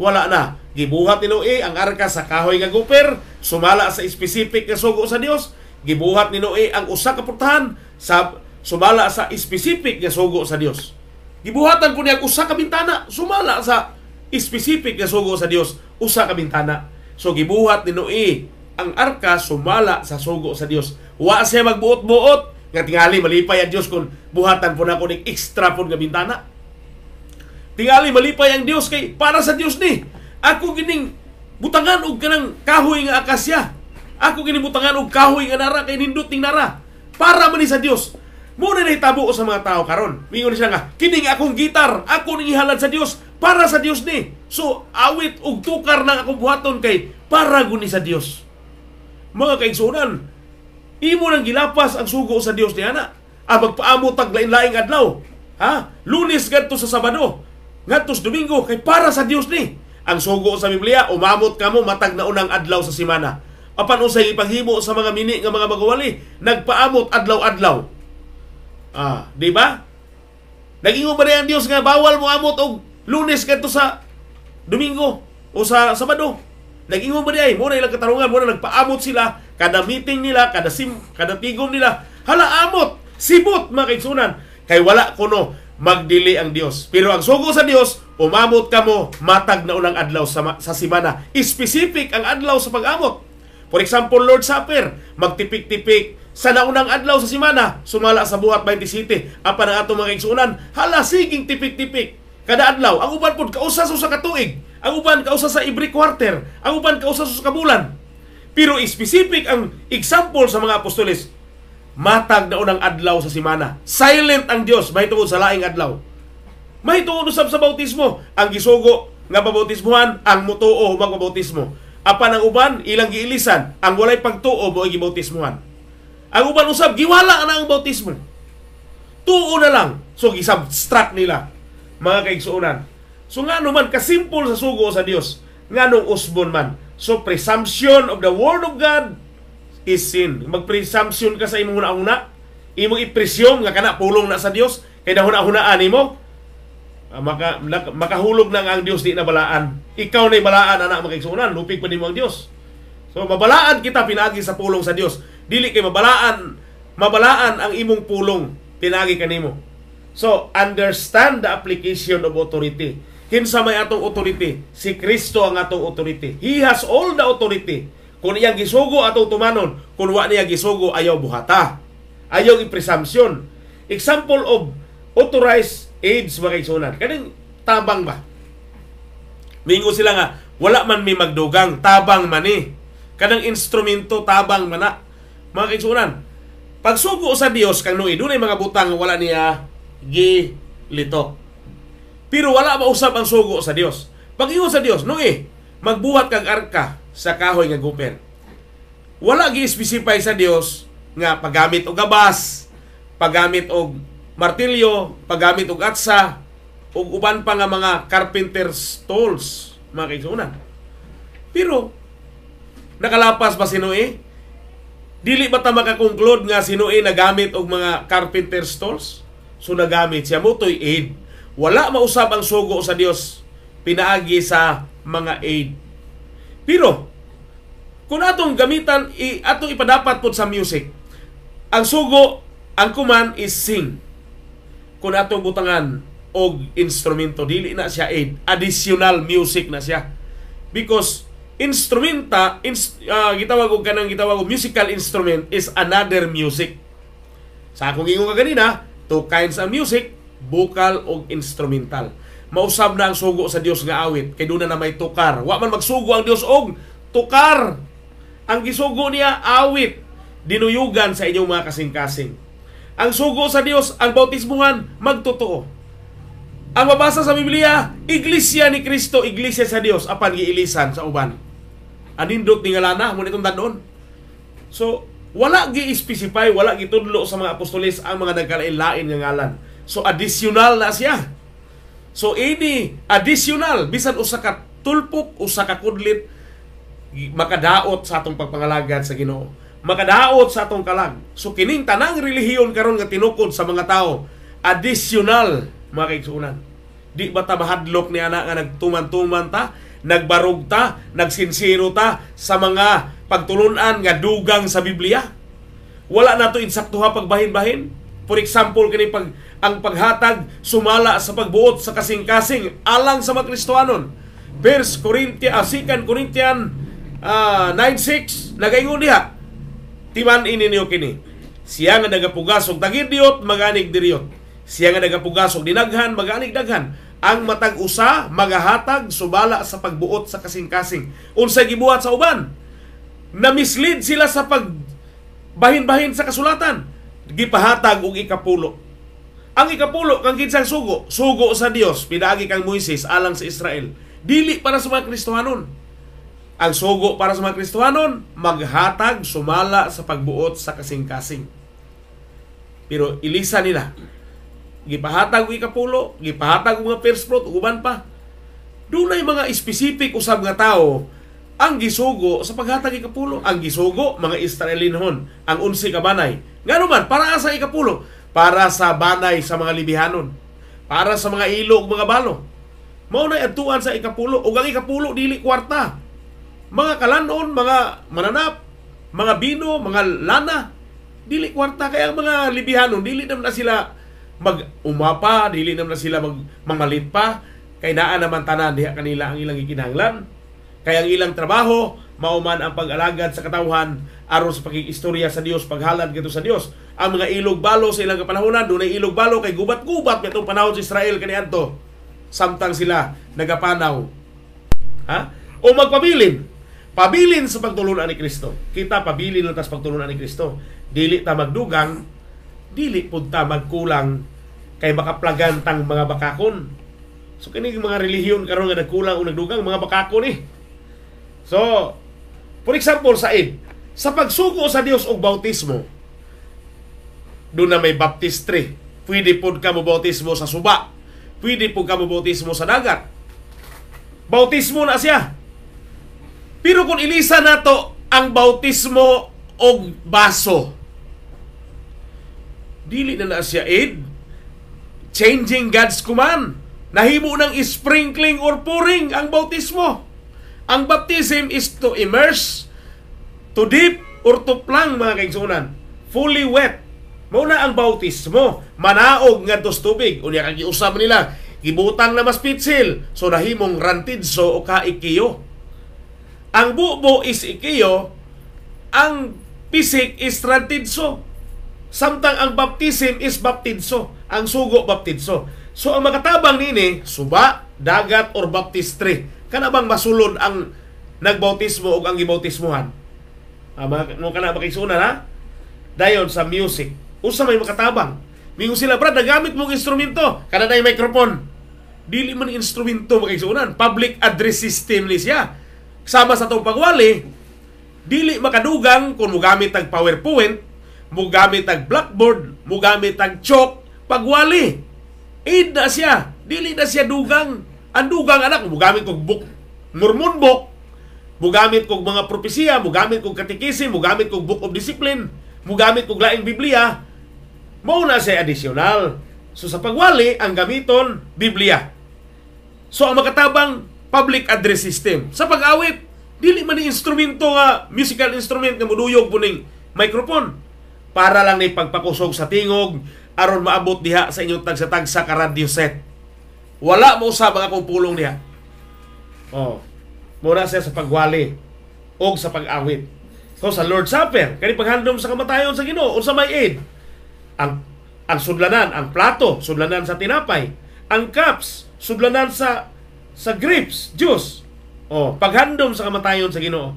Wala na. Gibuhat ni Noe ang arka sa kahoy nga goper, sumala sa specific nga sugo sa Dios. Gibuhat ni Noe ang usa ka portahan sa sumala sa specific nga sugo sa Dios. Gibuhatan po niya usa ka bintana sumala sa specific nga sugo sa Dios usa ka bintana. So gibuhat ni Noe ang arka sumala sa sugo sa Dios. Wa siya magbuot-buot nga tingali malipay ang Dios kun buhatan po nako ning extra pod nga bintana. Tingali malipay ang Dios kay para sa Dios ni. Ako gining butangan og kanang kahoy nga akasya. Ako gining butangan og kahoy nga nara kay nindot ning nara para man ni sa Dios. Muna na itabo sa mga tao karon. Mingon siya nga, kining akong gitar, ako ning ihalad sa Dios para sa Dios ni. So awit ug tukar nang akong buhaton kay para guni sa Dios. Mga kaigsunan, imo nang gilapas ang sugo sa Dios ni ana. Ah, magpaamo tag lain-laing adlaw. Ha? Lunes gadto sa Sabado, ngadto sa Domingo kay para sa Dios ni. Ang sugo sa Biblia, umamot kamo matag na unang adlaw sa semana. Apan usay ipaghimo sa mga mini nga mga magawali, nagpaamot adlaw-adlaw Ah, di ba? Naging mo ba ang Dios nga bawal mo amot og Lunes kadto sa Domingo o sa Sabado. Naging mo ba diay mo na ilang katarungan mo na nagpaamot sila kada meeting nila, kada sim, kada tigom nila. Hala amot, sibot mga kaigsunan. Kay wala kuno magdili ang Dios. Pero ang sugo sa Dios, umamot ka mo matag na unang adlaw sa, sa simana. Specific ang adlaw sa pag-amot. For example, Lord Supper, magtipik-tipik sa naunang adlaw sa simana, sumala sa buhat 27. Apan ang atong mga igsuunan, hala siging tipik-tipik. Kada adlaw, ang uban pod kausa sa ka tuig, ang uban kausa sa every quarter, ang uban kausa sa ka bulan. Pero specific ang example sa mga apostolis, Matag na unang adlaw sa simana. Silent ang Dios may tungod sa laing adlaw. May tungod usab sa bautismo, ang gisugo nga babautismohan ang mutuo magpabautismo. Apan ang uban ilang giilisan ang walay pagtuo mo gibautismohan. Ang uban usab giwala na ang bautismo. Tuo na lang. So gisubtract nila mga kaigsuonan. So ngano man kasimple sa sugo sa Dios, nganong usbon man. So presumption of the word of God is sin. Magpresumption ka sa imong una-una, imong ipresyom nga kana pulong na sa Dios kay dahuna-hunaan nimo. Ah, maka, makahulog na ang Dios di na balaan. Ikaw na balaan anak mga kaigsuonan, lupig pa nimo ang Dios. So mabalaan kita pinagi sa pulong sa Dios. Dili kay mabalaan, mabalaan ang imong pulong pinagi kanimo. So understand the application of authority. Kinsa may atong authority? Si Kristo ang atong authority. He has all the authority. Kung iyang gisugo atong tumanon, kung wa niya gisugo ayaw buhata. Ayaw ipresumption. Example of authorized aids mga kaisunan. Kaning tabang ba? Mingo sila nga, wala man may magdugang, tabang man eh kanang instrumento tabang mana mga kaigsunan pagsugo sa Dios kang nui dunay mga butang wala niya gilito pero wala ba usab ang sugo sa Dios pag-iyon sa Dios nui magbuhat kag arka sa kahoy nga gupen wala gi-specify sa Dios nga paggamit og gabas paggamit og martilyo paggamit og atsa ug uban pa nga mga carpenter's tools mga kaigsunan pero nakalapas ba si Noe? Dili ba ta makakonclude nga si nagamit og mga carpenter stores? So nagamit siya mo to'y aid. Wala mausab ang sugo sa Dios pinaagi sa mga aid. Pero kung atong gamitan i, atong ipadapat pud sa music. Ang sugo, ang kuman is sing. Kung atong butangan og instrumento dili na siya aid, additional music na siya. Because instrumenta ins, uh, gitawag og kanang gitawag og musical instrument is another music sa akong ingon ka kanina two kinds of music vocal og instrumental mausab na ang sugo sa Dios nga awit kay doon na, na may tukar wa man magsugo ang Dios og tukar ang gisugo niya awit dinuyugan sa inyong mga kasing-kasing ang sugo sa Dios ang bautismuhan magtotoo ang mabasa sa Biblia, iglesia ni Kristo, iglesia sa Dios apan giilisan sa uban. Anindot tingalana mo nitong danon. So, wala gi specify wala gi gitudlo sa mga apostoles ang mga nagkalain-lain nga ngalan. So additional na siya. So ini additional bisan usa ka tulpok usa ka kudlit makadaot sa atong pagpangalagad sa Ginoo. Makadaot sa atong kalag. So kining tanang relihiyon karon nga tinukod sa mga tao additional mga kaigsuonan. Di ba tabahadlok ni ana nga nagtuman-tuman ta nagbarog ta, nagsinsiro ta sa mga pagtulunan nga dugang sa Biblia. Wala na to insaktuha pagbahin-bahin. For example, kini pag ang paghatag sumala sa pagbuot sa kasing-kasing alang sa mga Kristohanon. Verse Corinthians, asikan ah, Corinthian uh, ah, 9:6 nagaingon diha. Timan ini niyo kini. Siya nga nagapugasog tagid diyot maganig diriyot. Siya nga nagapugasog dinaghan maganig daghan ang matag usa magahatag subala sa pagbuot sa kasing-kasing Unsay gibuhat sa uban na mislead sila sa pag bahin-bahin sa kasulatan gipahatag og ikapulo ang ikapulo kang kinsang sugo sugo sa Dios pinaagi kang Moises alang sa Israel dili para sa mga Kristohanon ang sugo para sa mga Kristohanon maghatag sumala sa pagbuot sa kasing-kasing pero ilisa nila gipahatag og ikapulo, gipahatag og nga first fruit uban pa. Dunay mga specific usab nga tawo ang gisugo sa paghatag ikapulo, ang gisugo mga Israelinhon, ang unsi ka banay. Ngano man para sa ikapulo, para sa banay sa mga libihanon, para sa mga ilo ug mga balo. Mao na atuan sa ikapulo ug ang ikapulo dili kwarta. Mga kalanon, mga mananap, mga bino, mga lana, dili kwarta kay ang mga libihanon dili na sila mag-umapa, dili naman na sila mag mamalit pa, kay naa naman tanan diha kanila ang ilang ikinahanglan. Kay ang ilang trabaho mao man ang pag-alagad sa katawhan aron sa pakikistorya sa Dios, paghalad kadto sa Dios. Ang mga ilog balo sa ilang kapanahonan dunay ilog balo kay gubat-gubat nitong panahon sa Israel kaniadto. Samtang sila nagapanaw. Ha? O magpabilin. Pabilin sa pagtulunan ni Kristo. Kita pabilin lang tas pagtulunan ni Kristo. Dili ta magdugang dili punta magkulang kay makaplagan tang mga bakakon. So kini mga relihiyon karon nga nagkulang o nagdugang mga bakakon eh. So, for example sa Id, sa pagsuko sa Dios og bautismo, doon na may baptistry. Pwede po ka mo bautismo sa suba. Pwede po ka mo bautismo sa dagat. Bautismo na siya. Pero kung ilisa nato ang bautismo og baso, dili na na siya aid changing God's command nahimo ng sprinkling or pouring ang bautismo ang baptism is to immerse to dip or to plang mga kaigsunan fully wet mao na ang bautismo manaog nga sa tubig unya kang giusab nila gibutang na mas pitsil so nahimong rantid o kaikiyo ang bubo is ikiyo ang pisik is rantidso Samtang ang baptism is baptizo, ang sugo baptizo. So ang makatabang nini, suba, dagat or baptistry. Kana bang masulod ang nagbautismo o ang gibautismohan? Ama, ah, mo kana ba kisunan ha? Dayon sa music. Usa may makatabang. Mingo sila, brad, nagamit mong instrumento. Kana na microphone. Dili man instrumento makisunan. Public address system ni siya. Sama sa itong pagwali, dili makadugang kung gamit ang PowerPoint, mugamit ang blackboard, mugamit ang chalk, pagwali. Aid na siya. Dili na siya dugang. Ang dugang anak, mugamit kong book, mormon book, mugamit kong mga propesya, mugamit kong katikisi, mugamit kong book of discipline, mugamit kong laing Biblia, mao na siya additional. So sa pagwali, ang gamiton, Biblia. So ang makatabang public address system. Sa pag-awit, dili man ni instrumento nga musical instrument nga muduyog puning microphone para lang ni pagpakusog sa tingog aron maabot diha sa inyong tagsa-tagsa ka set. Wala mo usab ang akong pulong niya. Oh. Mura siya sa pagwali o sa pag-awit. So sa Lord Supper, kani paghandom sa kamatayon sa Ginoo unsa may aid? Ang ang sudlanan, ang plato, sudlanan sa tinapay, ang cups, sudlanan sa sa grapes, juice. Oh, paghandom sa kamatayon sa Ginoo.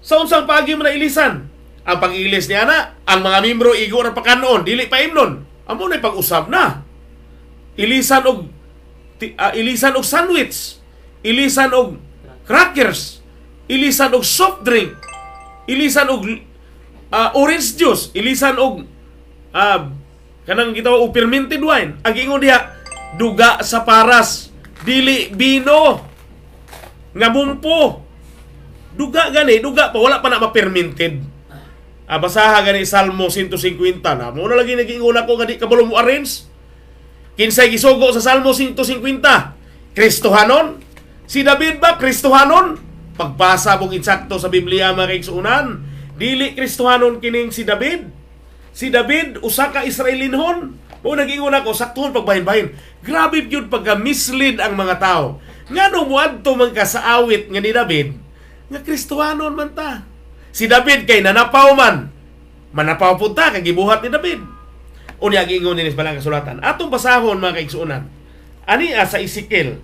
Sa unsang pagi mo na ilisan, ang pangilis niya na, ang mga membro igo pa kanon, dili pa imnon. Amo na pag-usab na. Ilisan og ti, uh, ilisan og sandwich, ilisan og crackers, ilisan og soft drink, ilisan og uh, orange juice, ilisan og uh, kanang gitaw og fermented wine. Ang ingon diha duga sa paras, dili bino nga bumpo. Duga gani, duga pa wala pa na ma-fermented Ah, gani Salmo 150 na. Muna lagi nagiinguna ko gani kabalo mo arins. Kinsay gisugo sa Salmo 150? Kristohanon? Si David ba Kristohanon? Pagbasa mong insakto sa Biblia mga kaigsuunan, dili Kristohanon kining si David. Si David usa ka Israelinhon. Mao nagiinguna ko saktuhon pagbahin-bahin. Grabe gyud pagka mislead ang mga tao. Ngano mo adto man ka sa awit nga ni David nga Kristohanon man ta. Si David kay nanapaw man. Manapaw punta kay gibuhat ni David. Unya giingon ni balang kasulatan. Atong basahon mga kaigsuonan. Ani ah, sa Ezekiel.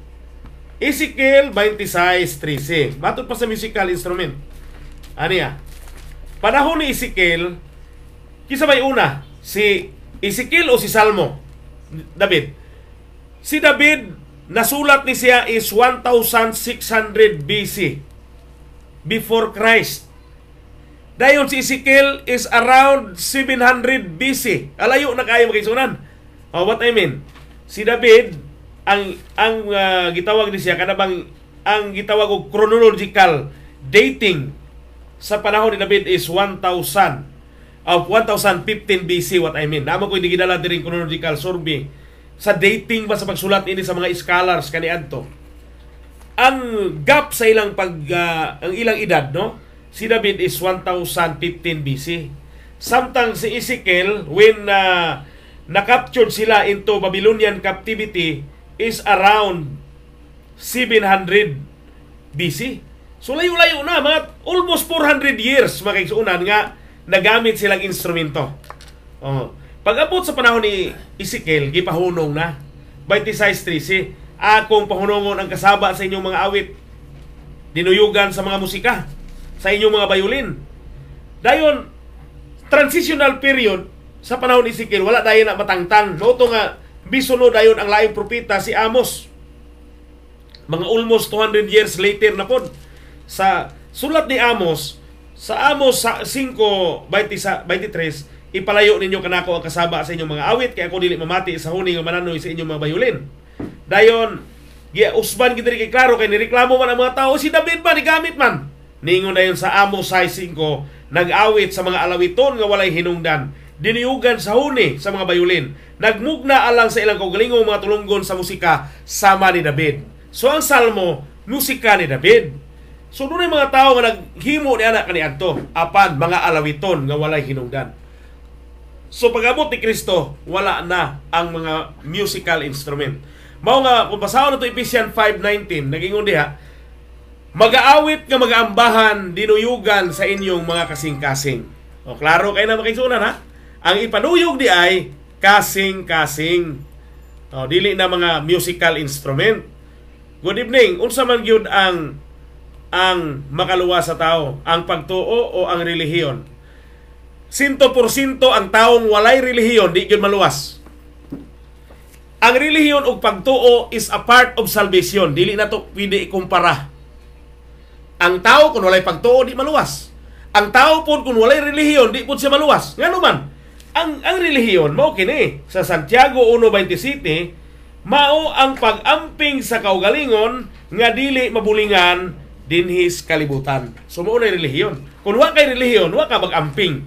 Ezekiel 26:13. Matod pa sa musical instrument. Ani ah. Panahon ni Ezekiel, kisa may una, si Ezekiel o si Salmo? David. Si David, nasulat ni siya is 1600 BC before Christ. Dayon si Ezekiel is around 700 BC. Alayo na kayo magkaisonan. Oh, what I mean? Si David ang ang uh, gitawag ni siya kanabang ang gitawag og chronological dating sa panahon ni David is 1000 of 1015 BC what I mean. Namo ko hindi gidala diri chronological survey sa dating ba sa pagsulat ini sa mga scholars kani kaniadto. Ang gap sa ilang pag uh, ang ilang edad no si David is 1015 BC. Samtang si Ezekiel, when uh, na-captured sila into Babylonian captivity, is around 700 BC. So layo-layo na, mga almost 400 years, mga kaigsuunan, nga nagamit silang instrumento. Oh. Pag-abot sa panahon ni Ezekiel, gipahunong na. 26.13, akong pahunongon ang kasaba sa inyong mga awit, dinuyugan sa mga musika, sa inyong mga bayulin. Dayon, transitional period sa panahon ni Sikil, wala dayon na matangtang. Noto nga, bisuno dayon ang laing propeta si Amos. Mga almost 200 years later na po, sa sulat ni Amos, sa Amos 5, 23, ipalayo ninyo kanako ang kasaba sa inyong mga awit, kaya ako dili mamati sa ng mananoy sa inyong mga bayulin. Dayon, giusban gid kay klaro kay nireklamo man ang mga tao si David man, ni gamit man Ningon na sa Amo 6.5, nag-awit sa mga alawiton nga walay hinungdan, diniugan sa huni sa mga bayulin, nagmugna alang sa ilang kaugalingong mga tulunggon sa musika sama ni David. So ang salmo, musika ni David. So doon mga tao nga naghimo ni anak kaniadto apan mga alawiton nga walay hinungdan. So pagabot ni Kristo, wala na ang mga musical instrument. Mao nga kung basahon nato Ephesians 5:19, naging diha, mag Magaawit nga mag magaambahan dinuyugan sa inyong mga kasing-kasing. O klaro kayo na makisunan ha. Ang ipanuyog di ay kasing-kasing. O dili na mga musical instrument. Good evening. Unsa man gyud ang ang makaluwas sa tao, ang pagtuo o ang relihiyon? 100% ang taong walay relihiyon di gyud maluwas. Ang relihiyon ug pagtuo is a part of salvation. Dili na to pwede ikumpara ang tao kung walay pagtuo di maluwas. Ang tao pun kung walay relihiyon di pud siya maluwas. Ngano man? Ang ang relihiyon mao kini sa Santiago 1:27 mao ang pagamping sa kaugalingon nga dili mabulingan dinhis kalibutan. So mao na relihiyon. Kung wa kay relihiyon, wa ka magamping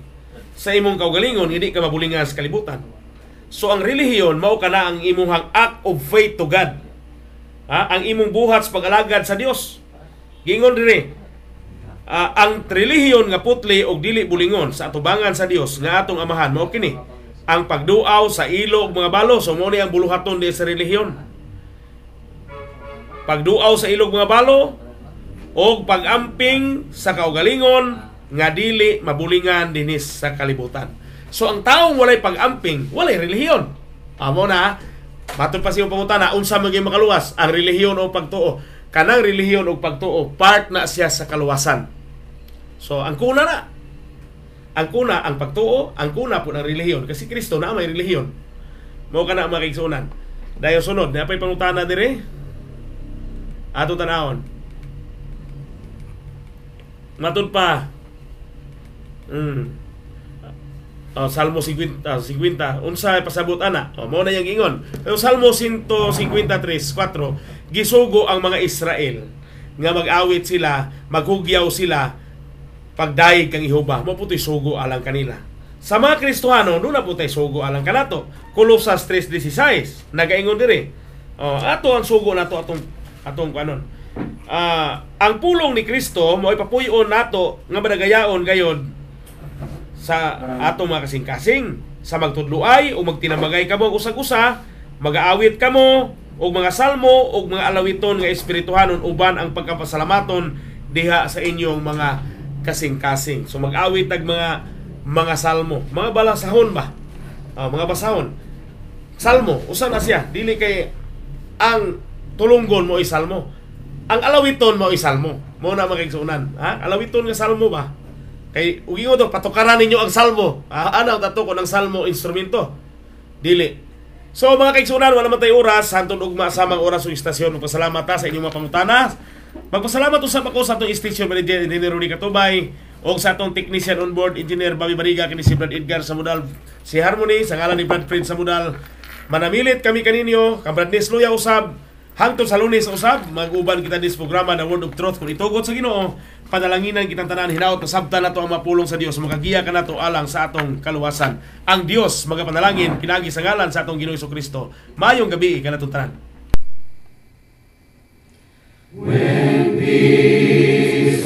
sa imong kaugalingon hindi ka mabulingan sa kalibutan. So ang relihiyon mao kana ang imong act of faith to God. Ha? Ang imong buhat sa pag-alagad sa Dios Gingon diri, uh, ang relihiyon nga putli og dili bulingon sa atubangan sa Dios nga atong amahan mao kini ang pagduaw sa ilo og mga balos so mao ni ang buluhaton di sa relihiyon pagduaw sa ilo og mga balo og pagamping sa kaugalingon nga dili mabulingan dinis sa kalibutan so ang taong walay pagamping walay relihiyon amo na Matod pa siya pangutana, unsa maging makaluwas, ang relihiyon o pagtuo kanang relihiyon ug pagtuo part na siya sa kaluwasan. So ang kuna na ang kuna ang pagtuo, ang kuna po ng relihiyon kasi Kristo na may relihiyon. Mao kana ang kaigsunan. Dayo sunod, napay pangutana dire. Ato tanawon. Matud pa. Mm. Oh, Salmo 50, oh, 50. Unsa pasabot ana? Oh, mao na yang ingon. Pero Salmo 153, 4 gisugo ang mga Israel nga mag-awit sila, maghugyaw sila pagdayeg kang Ihoba, mo putoy sugo alang kanila. Sa mga Kristohano, doon na putoy sugo alang kanato. Colosas 3:16 nagaingon dire. Oh, ato ang sugo nato atong atong kanon. Uh, ang pulong ni Kristo mo ipapuyon nato nga madagayaon gayod sa atong mga kasing-kasing sa magtudluay o magtinamagay kamo usag-usa, mag-aawit kamo, og mga salmo og mga alawiton nga espirituhanon uban ang pagkapasalamaton diha sa inyong mga kasing-kasing. So mag-awit tag mga mga salmo, mga balasahon ba? Uh, mga basahon. Salmo, usa na siya, dili kay ang tulunggon mo ay salmo. Ang alawiton mo ay salmo. Mo na magigsunan, ha? Alawiton nga salmo ba? Kay ugi do patukaran ninyo ang salmo. Ah, anaw dato ko ng salmo instrumento. Dili So mga kaigsunan, wala man tayo oras, ugma og masamang oras sa istasyon. Magpasalamat ta sa inyong mga pangutana. Magpasalamat usab ako sa atong station manager Engineer Rudy Katubay o sa atong technician on board Engineer Bobby Bariga kini si Brad Edgar Samudal, si Harmony sa ngalan ni Brad Prince Samudal. Manamilit kami kaninyo, kang Brad Nesluya usab. Hangtod sa Lunes usab, mag-uban kita dis programa na Word of Truth kung itugot sa Ginoo padalangin padalanginan kitang tanan hinaut kasabta nato ang mapulong sa Dios makagiya ka nato alang sa atong kaluwasan ang Dios magapanalangin pinagi sa ngalan sa atong Ginoo Kristo mayong gabi kanato tanan When peace